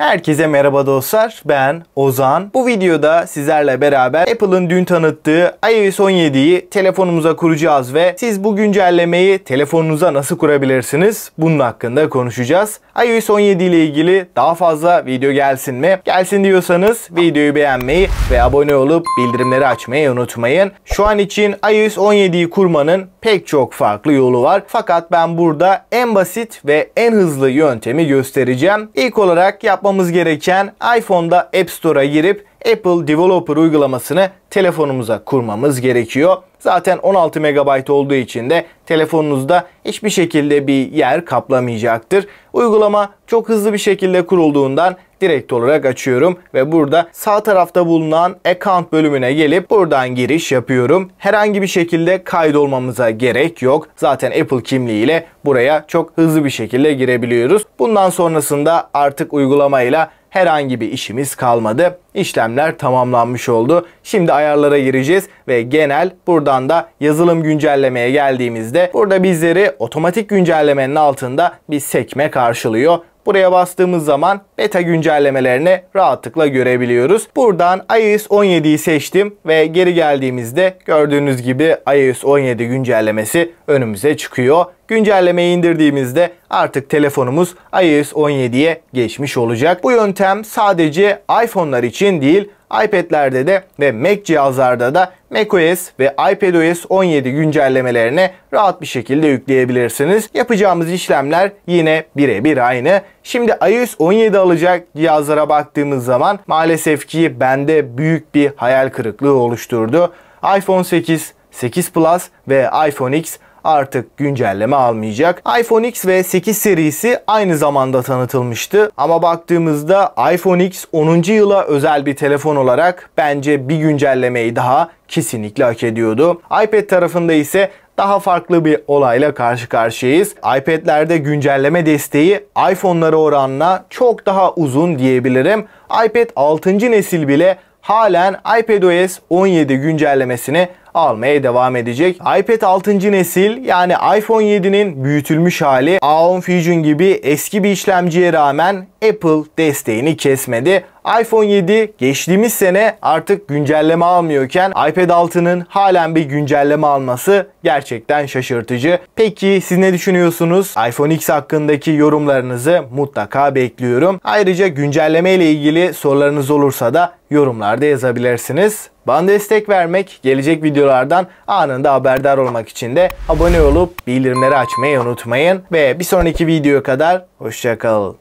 Herkese merhaba dostlar. Ben Ozan. Bu videoda sizlerle beraber Apple'ın dün tanıttığı iOS 17'yi telefonumuza kuracağız ve siz bu güncellemeyi telefonunuza nasıl kurabilirsiniz? Bunun hakkında konuşacağız. iOS 17 ile ilgili daha fazla video gelsin mi? Gelsin diyorsanız videoyu beğenmeyi ve abone olup bildirimleri açmayı unutmayın. Şu an için iOS 17'yi kurmanın pek çok farklı yolu var. Fakat ben burada en basit ve en hızlı yöntemi göstereceğim. İlk olarak yapmamız yapmamız gereken iPhone'da App Store'a girip Apple Developer uygulamasını telefonumuza kurmamız gerekiyor. Zaten 16 MB olduğu için de telefonunuzda hiçbir şekilde bir yer kaplamayacaktır. Uygulama çok hızlı bir şekilde kurulduğundan direkt olarak açıyorum ve burada sağ tarafta bulunan account bölümüne gelip buradan giriş yapıyorum. Herhangi bir şekilde kaydolmamıza gerek yok. Zaten Apple kimliğiyle buraya çok hızlı bir şekilde girebiliyoruz. Bundan sonrasında artık uygulamayla herhangi bir işimiz kalmadı. İşlemler tamamlanmış oldu. Şimdi ayarlara gireceğiz ve genel buradan da yazılım güncellemeye geldiğimizde burada bizleri otomatik güncellemenin altında bir sekme karşılıyor. Buraya bastığımız zaman beta güncellemelerini rahatlıkla görebiliyoruz. Buradan iOS 17'yi seçtim ve geri geldiğimizde gördüğünüz gibi iOS 17 güncellemesi önümüze çıkıyor. Güncellemeyi indirdiğimizde artık telefonumuz iOS 17'ye geçmiş olacak. Bu yöntem sadece iPhone'lar için değil iPad'lerde de ve Mac cihazlarda da macOS ve iPadOS 17 güncellemelerine rahat bir şekilde yükleyebilirsiniz. Yapacağımız işlemler yine birebir aynı. Şimdi iOS 17 alacak cihazlara baktığımız zaman maalesef ki bende büyük bir hayal kırıklığı oluşturdu. iPhone 8, 8 Plus ve iPhone X artık güncelleme almayacak. iPhone X ve 8 serisi aynı zamanda tanıtılmıştı ama baktığımızda iPhone X 10. yıla özel bir telefon olarak bence bir güncellemeyi daha kesinlikle hak ediyordu. iPad tarafında ise daha farklı bir olayla karşı karşıyayız. iPad'lerde güncelleme desteği iPhone'lara oranla çok daha uzun diyebilirim. iPad 6. nesil bile halen iPadOS 17 güncellemesini almaya devam edecek. iPad 6. nesil yani iPhone 7'nin büyütülmüş hali A10 Fusion gibi eski bir işlemciye rağmen Apple desteğini kesmedi iPhone 7 geçtiğimiz sene artık güncelleme almıyorken iPad 6'nın halen bir güncelleme alması gerçekten şaşırtıcı. Peki siz ne düşünüyorsunuz? iPhone X hakkındaki yorumlarınızı mutlaka bekliyorum. Ayrıca güncelleme ile ilgili sorularınız olursa da yorumlarda yazabilirsiniz. Bana destek vermek, gelecek videolardan anında haberdar olmak için de abone olup bildirimleri açmayı unutmayın. Ve bir sonraki videoya kadar hoşçakalın.